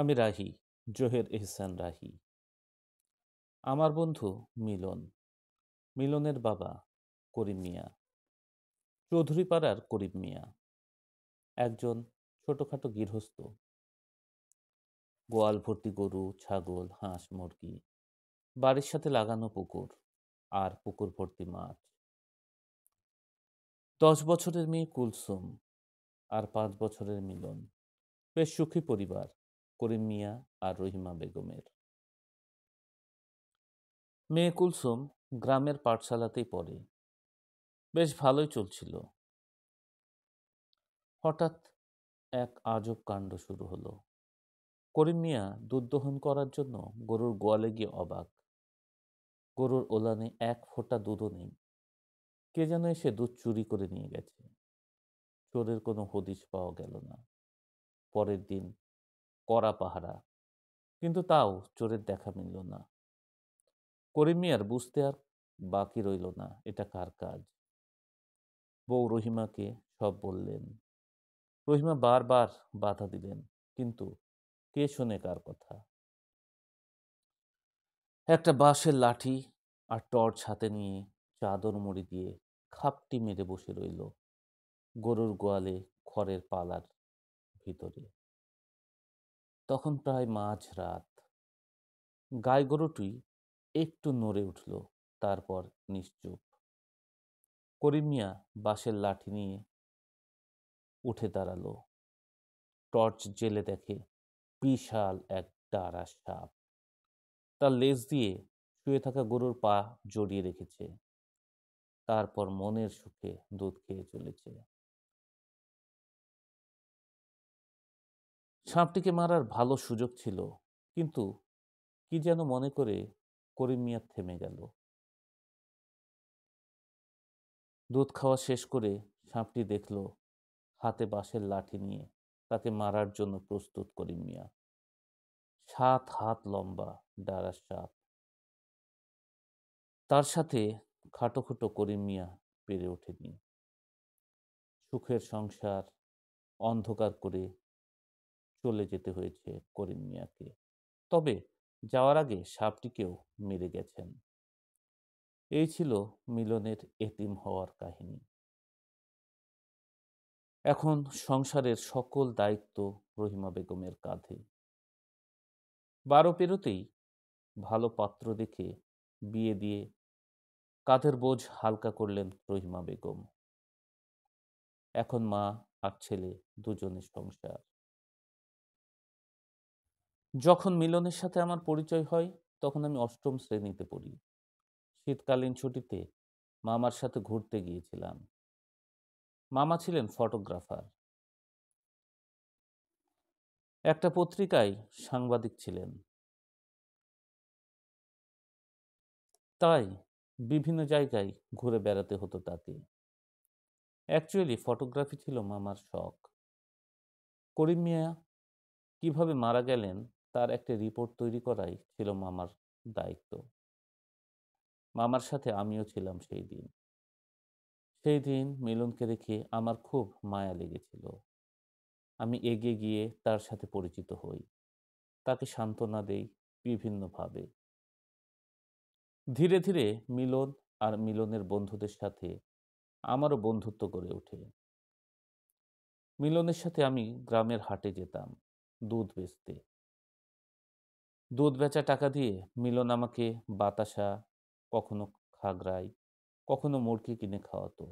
আমি রাহি জোহের এহসান রাহি আমার বন্ধু মিলন মিলনের বাবা করিম মিয়া চৌধুরী পাড়ার করিম মিয়া একজন ছোটোখাটো গৃহস্থ গোয়াল ভর্তি গরু ছাগল হাঁস মুরগি বাড়ির সাথে লাগানো পুকুর আর পুকুর ভর্তি মাছ দশ বছরের মেয়ে কুলসুম আর পাঁচ বছরের মিলন বেশ সুখী পরিবার করিম মিয়া আর রহিমা বেগমের মেয়ে কুলসুম গ্রামের পাঠশালাতেই পড়ে বেশ ভালোই চলছিল হঠাৎ এক আজব কাণ্ড শুরু হলো করিম মিয়া দুধ দহন করার জন্য গরুর গোয়ালে গিয়ে অবাক গরুর ওলানে এক ফোঁটা দুধও নেই কে যেন এসে দুধ চুরি করে নিয়ে গেছে চোরের কোনো হদিশ পাওয়া গেল না পরের দিন কড়া পাহারা কিন্তু তাও চোরের দেখা মিলল না করিম আর বুঝতে আর বাকি রইল না এটা কার কাজ বউ রহিমাকে সব বললেন রহিমা বারবার বাধা দিলেন কিন্তু কে শোনে কার কথা একটা বাঁশের লাঠি আর টর্চ হাতে নিয়ে চাদর মুড়ি দিয়ে খাপটি মেরে বসে রইল গরুর গোয়ালে খড়ের পালার ভিতরে তখন প্রায় মাঝ রাত গায়ে গরুটি একটু নড়ে উঠল তারপর নিশ্চুপ করিমিয়া বাঁশের লাঠি নিয়ে উঠে দাঁড়ালো টর্চ জেলে দেখে বিশাল এক ডাড়া সাপ তার লেজ দিয়ে শুয়ে থাকা গরুর পা জড়িয়ে রেখেছে তারপর মনের সুখে দুধ খেয়ে চলেছে সাপটিকে মারার ভালো সুযোগ ছিল কিন্তু কি যেন মনে করে করিম মিয়া থেমে গেল দুধ খাওয়া শেষ করে সাপটি দেখল হাতে বাঁশের লাঠি নিয়ে তাকে মারার জন্য প্রস্তুত করিম মিয়া সাত হাত লম্বা ডারা সাপ তার সাথে খাটোখুটো করিম মিয়া পেরে ওঠেনি সুখের সংসার অন্ধকার করে চলে যেতে হয়েছে করিম মিয়াকে তবে যাওয়ার আগে সাপটিকেও মেরে গেছেন এই ছিল মিলনের এতিম হওয়ার কাহিনী এখন সংসারের সকল দায়িত্ব রহিমা বেগমের কাঁধে বারো পেরোতেই ভালো পাত্র দেখে বিয়ে দিয়ে কাঁধের বোঝ হালকা করলেন রহিমা বেগম এখন মা আর ছেলে দুজনের সংসার যখন মিলনের সাথে আমার পরিচয় হয় তখন আমি অষ্টম শ্রেণীতে পড়ি শীতকালীন ছুটিতে মামার সাথে ঘুরতে গিয়েছিলাম মামা ছিলেন ফটোগ্রাফার একটা পত্রিকায় সাংবাদিক ছিলেন তাই বিভিন্ন জায়গায় ঘুরে বেড়াতে হতো তাকে অ্যাকচুয়ালি ফটোগ্রাফি ছিল মামার শখ করিম মিয়া কীভাবে মারা গেলেন তার একটি রিপোর্ট তৈরি করাই ছিল মামার দায়িত্ব মামার সাথে আমিও ছিলাম সেই দিন সেই দিন মিলনকে দেখে আমার খুব মায়া লেগেছিল আমি এগিয়ে গিয়ে তার সাথে পরিচিত হই তাকে সান্ত্বনা দেই বিভিন্নভাবে ধীরে ধীরে মিলন আর মিলনের বন্ধুদের সাথে আমারও বন্ধুত্ব গড়ে ওঠে মিলনের সাথে আমি গ্রামের হাটে যেতাম দুধ বেচতে দুধ বেচা টাকা দিয়ে মিলন আমাকে বাতাসা কখনো খাগড়াই কখনো মুরগি কিনে খাওয়াতো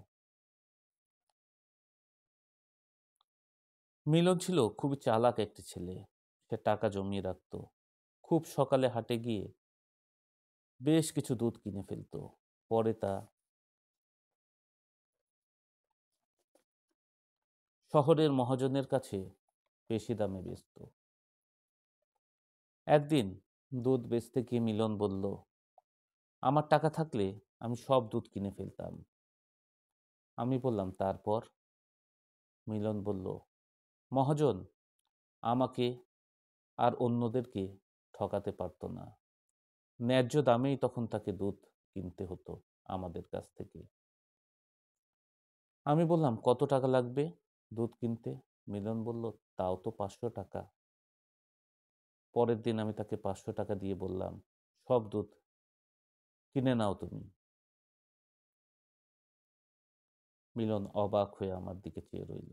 মিলন ছিল খুবই চালাক একটি ছেলে সে টাকা জমিয়ে রাখত খুব সকালে হাটে গিয়ে বেশ কিছু দুধ কিনে ফেলত পরে তা শহরের মহাজনের কাছে বেশি দামে বেচত একদিন দুধ বেচতে গিয়ে মিলন বলল আমার টাকা থাকলে আমি সব দুধ কিনে ফেলতাম আমি বললাম তারপর মিলন বলল মহাজন আমাকে আর অন্যদেরকে ঠকাতে পারত না ন্যায্য দামেই তখন তাকে দুধ কিনতে হতো আমাদের কাছ থেকে আমি বললাম কত টাকা লাগবে দুধ কিনতে মিলন বলল তাও তো পাঁচশো টাকা পরের দিন আমি তাকে পাঁচশো টাকা দিয়ে বললাম সব দুধ কিনে নাও তুমি মিলন অবাক হয়ে আমার দিকে চেয়ে রইল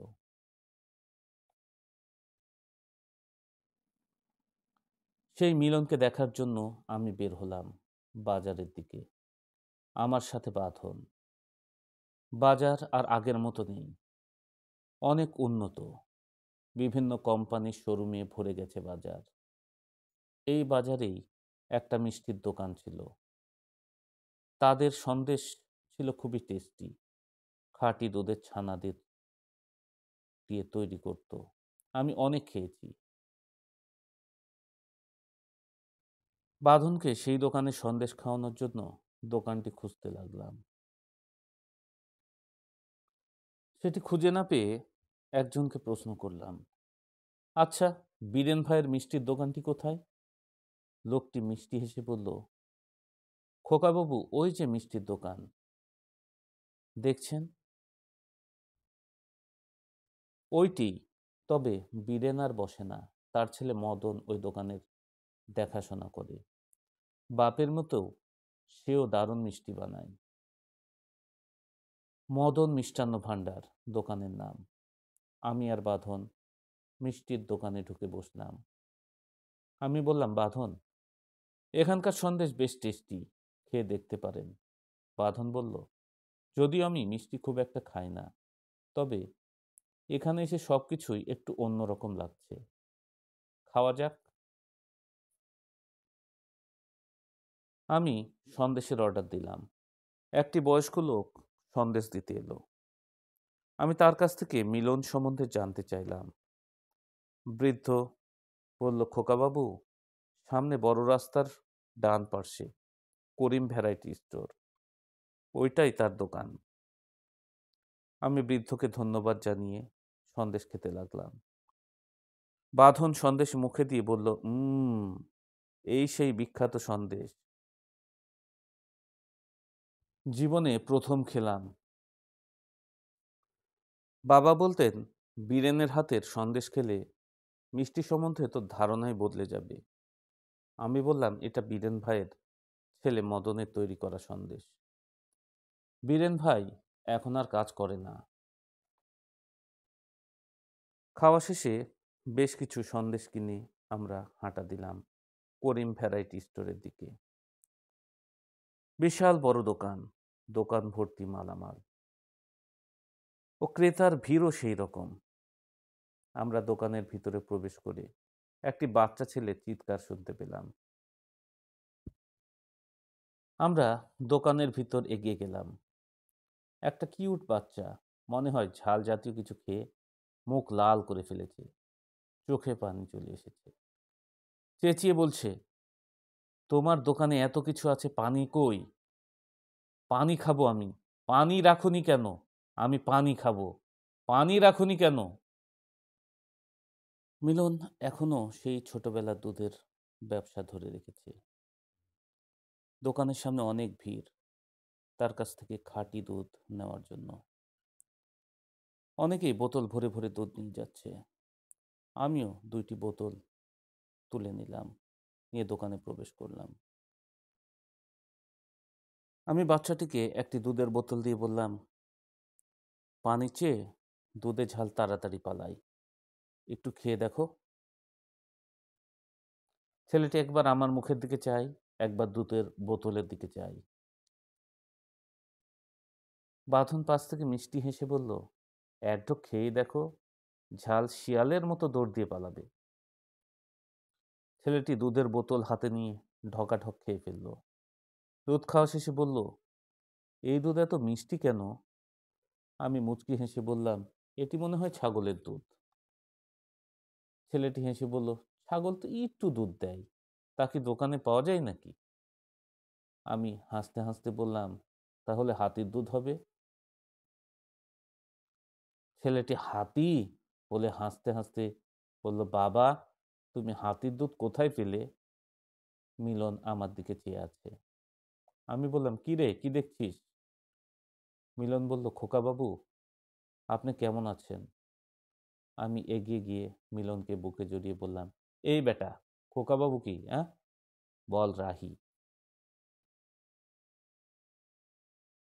সেই মিলনকে দেখার জন্য আমি বের হলাম বাজারের দিকে আমার সাথে বাঁধন বাজার আর আগের মতো নেই অনেক উন্নত বিভিন্ন কোম্পানির শোরুমে ভরে গেছে বাজার এই বাজারেই একটা মিষ্টির দোকান ছিল তাদের সন্দেশ ছিল খুবই টেস্টি খাঁটি দুধের ছানা দিয়ে দিয়ে তৈরি করত আমি অনেক খেয়েছি বাঁধনকে সেই দোকানে সন্দেশ খাওয়ানোর জন্য দোকানটি খুঁজতে লাগলাম সেটি খুঁজে না পেয়ে একজনকে প্রশ্ন করলাম আচ্ছা বীরেন ভাইয়ের মিষ্টির দোকানটি কোথায় লোকটি মিষ্টি হেসে বলল খোকাবাবু ওই যে মিষ্টির দোকান দেখছেন ওইটি তবে বীরেন আর বসে না তার ছেলে মদন ওই দোকানের দেখাশোনা করে বাপের মতো সেও দারুণ মিষ্টি বানায় মদন মিষ্টান্ন ভাণ্ডার দোকানের নাম আমি আর বাঁধন মিষ্টির দোকানে ঢুকে বসলাম আমি বললাম বাঁধন এখানকার সন্দেশ বেশ টেস্টি খেয়ে দেখতে পারেন বাঁধন বলল যদিও আমি মিষ্টি খুব একটা খাই না তবে এখানে এসে সব কিছুই একটু অন্যরকম লাগছে খাওয়া যাক আমি সন্দেশের অর্ডার দিলাম একটি বয়স্ক লোক সন্দেশ দিতে এলো আমি তার কাছ থেকে মিলন সম্বন্ধে জানতে চাইলাম বৃদ্ধ বলল খোকাবাবু সামনে বড় রাস্তার ডান পার্শ্বে করিম ভ্যারাইটি স্টোর ওইটাই তার দোকান আমি বৃদ্ধকে ধন্যবাদ জানিয়ে সন্দেশ খেতে লাগলাম বাঁধন সন্দেশ মুখে দিয়ে বলল উম এই সেই বিখ্যাত সন্দেশ জীবনে প্রথম খেলাম বাবা বলতেন বীরেনের হাতের সন্দেশ খেলে মিষ্টি সম্বন্ধে তোর ধারণাই বদলে যাবে আমি বললাম এটা বীরেন ভাইয়ের ছেলে মদনের তৈরি করা সন্দেশ বীরেন ভাই এখন আর কাজ করে না খাওয়া শেষে বেশ কিছু সন্দেশ কিনে আমরা হাঁটা দিলাম করিম ভ্যারাইটি স্টোরের দিকে বিশাল বড় দোকান দোকান ভর্তি মালামাল ও ক্রেতার ভিড়ও সেই রকম আমরা দোকানের ভিতরে প্রবেশ করে একটি বাচ্চা ছেলে চিৎকার শুনতে পেলাম আমরা দোকানের ভিতর এগিয়ে গেলাম একটা কিউট বাচ্চা মনে হয় ঝাল জাতীয় কিছু খেয়ে মুখ লাল করে ফেলেছে চোখে পানি চলে এসেছে চেঁচিয়ে বলছে তোমার দোকানে এত কিছু আছে পানি কই পানি খাবো আমি পানি রাখুনি কেন আমি পানি খাবো পানি রাখুনি কেন মিলন এখনও সেই ছোটবেলার দুধের ব্যবসা ধরে রেখেছে দোকানের সামনে অনেক ভিড় তার কাছ থেকে খাঁটি দুধ নেওয়ার জন্য অনেকেই বোতল ভরে ভরে দুধ নিয়ে যাচ্ছে আমিও দুইটি বোতল তুলে নিলাম নিয়ে দোকানে প্রবেশ করলাম আমি বাচ্চাটিকে একটি দুধের বোতল দিয়ে বললাম পানি চেয়ে দুধে ঝাল তাড়াতাড়ি পালাই একটু খেয়ে দেখো ছেলেটি একবার আমার মুখের দিকে চাই একবার দুধের বোতলের দিকে চাই বাঁধন পাশ থেকে মিষ্টি হেসে বলল এক ঢোক খেয়ে দেখো ঝাল শিয়ালের মতো দৌড় দিয়ে পালাবে ছেলেটি দুধের বোতল হাতে নিয়ে ঢকাঢক খেয়ে ফেলল দুধ খাওয়া শেষে বলল এই দুধ এত মিষ্টি কেন আমি মুচকি হেসে বললাম এটি মনে হয় ছাগলের দুধ ছেলেটি হেসে বলল ছাগল তো একটু দুধ দেয় তা কি দোকানে পাওয়া যায় নাকি আমি হাসতে হাসতে বললাম তাহলে হাতির দুধ হবে ছেলেটি হাতি বলে হাসতে হাসতে বলল বাবা তুমি হাতির দুধ কোথায় পেলে মিলন আমার দিকে চেয়ে আছে আমি বললাম কি রে কি দেখছিস মিলন বলল খোকা বাবু আপনি কেমন আছেন আমি এগিয়ে গিয়ে মিলনকে বুকে জড়িয়ে বললাম এই বেটা খোকাবাবু কি হ্যাঁ বল রাহি